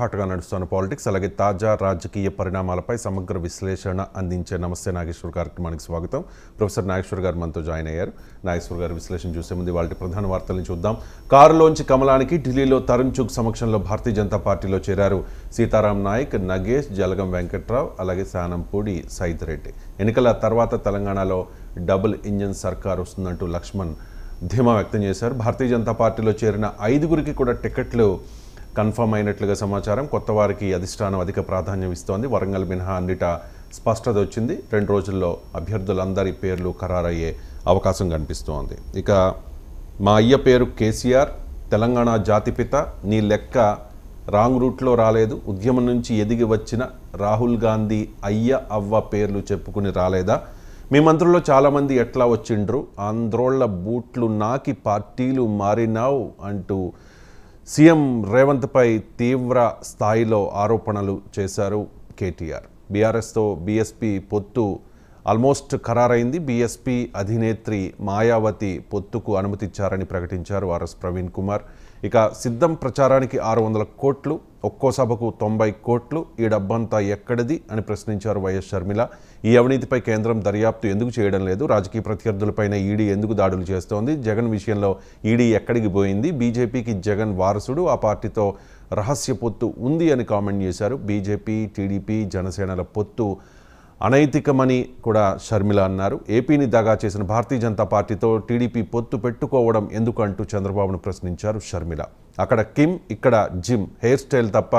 హాట్గా నడుస్తున్న పాలిటిక్స్ అలాగే తాజా రాజకీయ పరిణామాలపై సమగ్ర విశ్లేషణ అందించే నమస్తే నాగేశ్వర్ కార్యక్రమానికి స్వాగతం ప్రొఫెసర్ నాగేశ్వర్ గారు మనతో జాయిన్ అయ్యారు నాగేశ్వర్ గారు విశ్లేషణ చూసే ముందు వాళ్ళ ప్రధాన వార్తలను చూద్దాం కారులోంచి కమలానికి ఢిల్లీలో తరుణ్ చుక్ సమక్షంలో భారతీయ జనతా పార్టీలో చేరారు సీతారాం నాయక్ నగేష్ జలగం వెంకట్రావు అలాగే సానంపూడి సైద్ రెడ్డి ఎన్నికల తర్వాత తెలంగాణలో డబుల్ ఇంజన్ సర్కార్ వస్తుందంటూ లక్ష్మణ్ ధీమా వ్యక్తం చేశారు భారతీయ జనతా పార్టీలో చేరిన ఐదుగురికి కూడా టికెట్లు కన్ఫర్మ్ అయినట్లుగా సమాచారం కొత్త వారికి అధిష్టానం అధిక ప్రాధాన్యం ఇస్తోంది వరంగల్ మినహా అన్నిట స్పష్టత వచ్చింది రెండు రోజుల్లో అభ్యర్థులందరి పేర్లు ఖరారయ్యే అవకాశం కనిపిస్తోంది ఇక మా అయ్య పేరు కేసీఆర్ తెలంగాణ జాతిపిత నీ లెక్క రాంగ్ రూట్లో రాలేదు ఉద్యమం నుంచి ఎదిగి వచ్చిన రాహుల్ గాంధీ అయ్య అవ్వ పేర్లు చెప్పుకుని రాలేదా మీ మంత్రుల్లో చాలామంది ఎట్లా వచ్చిండ్రు ఆంధ్రోళ్ల బూట్లు నాకి పార్టీలు మారినావు అంటూ సీఎం రేవంత్పై తీవ్ర స్థాయిలో ఆరోపణలు చేశారు కేటీఆర్ బీఆర్ఎస్తో బీఎస్పీ పొత్తు ఆల్మోస్ట్ ఖరారైంది బీఎస్పీ అధినేత్రి మాయావతి పొత్తుకు అనుమతిచ్చారని ప్రకటించారు ఆర్ఎస్ ప్రవీణ్ కుమార్ ఇక సిద్ధం ప్రచారానికి ఆరు వందల కోట్లు ఒక్కో సభకు తొంభై కోట్లు ఈ డబ్బంతా ఎక్కడిది అని ప్రశ్నించారు వైఎస్ షర్మిల ఈ అవినీతిపై కేంద్రం దర్యాప్తు ఎందుకు చేయడం లేదు రాజకీయ ప్రత్యర్థులపైన ఈడీ ఎందుకు దాడులు చేస్తోంది జగన్ విషయంలో ఈడీ ఎక్కడికి పోయింది బీజేపీకి జగన్ వారసుడు ఆ పార్టీతో రహస్య పొత్తు ఉంది అని కామెంట్ చేశారు బీజేపీ టీడీపీ జనసేనల పొత్తు అనైతికమని కూడా షర్మిల అన్నారు ఏపీని దాగా చేసిన భారతీయ జనతా పార్టీతో టీడీపీ పొత్తు పెట్టుకోవడం ఎందుకంటూ చంద్రబాబును ప్రశ్నించారు షర్మిల అక్కడ కిమ్ ఇక్కడ జిమ్ హెయిర్ స్టైల్ తప్ప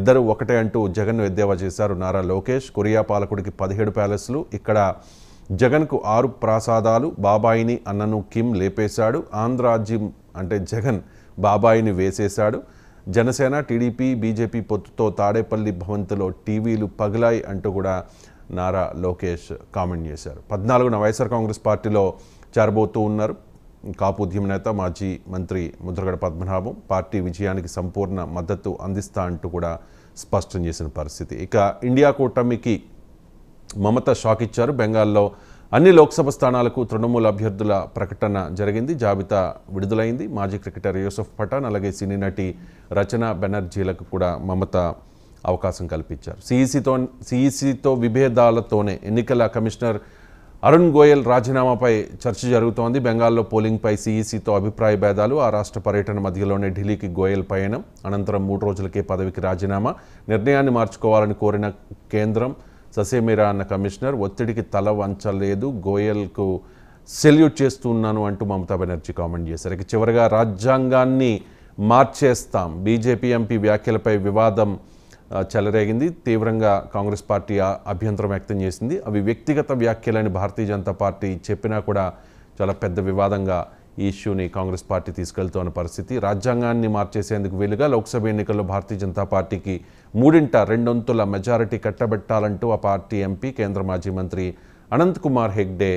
ఇద్దరు ఒకటే అంటూ జగన్ను ఎద్దేవా చేశారు నారా లోకేష్ కొరియా పాలకుడికి పదిహేడు ప్యాలెస్లు ఇక్కడ జగన్కు ఆరు ప్రాసాదాలు బాబాయిని అన్నను కిమ్ లేపేశాడు ఆంధ్ర జిమ్ అంటే జగన్ బాబాయిని వేసేశాడు జనసేన టీడీపీ బీజేపీ పొత్తుతో తాడేపల్లి భవంతిలో టీవీలు పగిలాయి అంటూ కూడా నారా లోకేష్ కామెంట్ చేశారు పద్నాలుగున వైఎస్ఆర్ కాంగ్రెస్ పార్టీలో చేరబోతూ ఉన్నారు కాపు ఉద్యమ నేత మాజీ మంత్రి ముద్రగడ పద్మనాభం పార్టీ విజయానికి సంపూర్ణ మద్దతు అందిస్తా అంటూ కూడా స్పష్టం చేసిన పరిస్థితి ఇక ఇండియా కూటమికి మమత షాక్ ఇచ్చారు బెంగాల్లో అన్ని లోక్సభ స్థానాలకు తృణమూల అభ్యర్థుల ప్రకటన జరిగింది జాబితా విడుదలైంది మాజీ క్రికెటర్ యూసఫ్ పఠాన్ అలాగే సినీ నటి రచన బెనర్జీలకు కూడా మమత అవకాశం కల్పించారు సిఈసితో సిఈసితో విభేదాలతోనే ఎన్నికల కమిషనర్ అరుణ్ గోయల్ రాజీనామాపై చర్చ జరుగుతోంది బెంగాల్లో పోలింగ్పై సీఈసీతో అభిప్రాయ భేదాలు ఆ రాష్ట్ర పర్యటన మధ్యలోనే ఢిల్లీకి గోయల్ పయనం అనంతరం మూడు రోజులకే పదవికి రాజీనామా నిర్ణయాన్ని మార్చుకోవాలని కోరిన కేంద్రం ససేమిరా అన్న కమిషనర్ ఒత్తిడికి తల వంచలేదు గోయల్కు సెల్యూట్ చేస్తున్నాను అంటూ మమతా బెనర్జీ కామెంట్ చేశారు ఇక చివరిగా రాజ్యాంగాన్ని మార్చేస్తాం బీజేపీ ఎంపీ వ్యాఖ్యలపై వివాదం చెలరేగింది తీవ్రంగా కాంగ్రెస్ పార్టీ అభ్యంతరం వ్యక్తం చేసింది అవి వ్యక్తిగత వ్యాఖ్యలని భారతీయ జనతా పార్టీ చెప్పినా కూడా చాలా పెద్ద వివాదంగా ఈ ఇష్యూని కాంగ్రెస్ పార్టీ తీసుకెళ్తున్న పరిస్థితి రాజ్యాంగాన్ని మార్చేసేందుకు వీలుగా లోక్సభ ఎన్నికల్లో భారతీయ జనతా పార్టీకి మూడింట రెండొంతుల మెజారిటీ కట్టబెట్టాలంటూ ఆ పార్టీ ఎంపీ కేంద్ర మాజీ మంత్రి అనంత్ కుమార్ హెగ్డే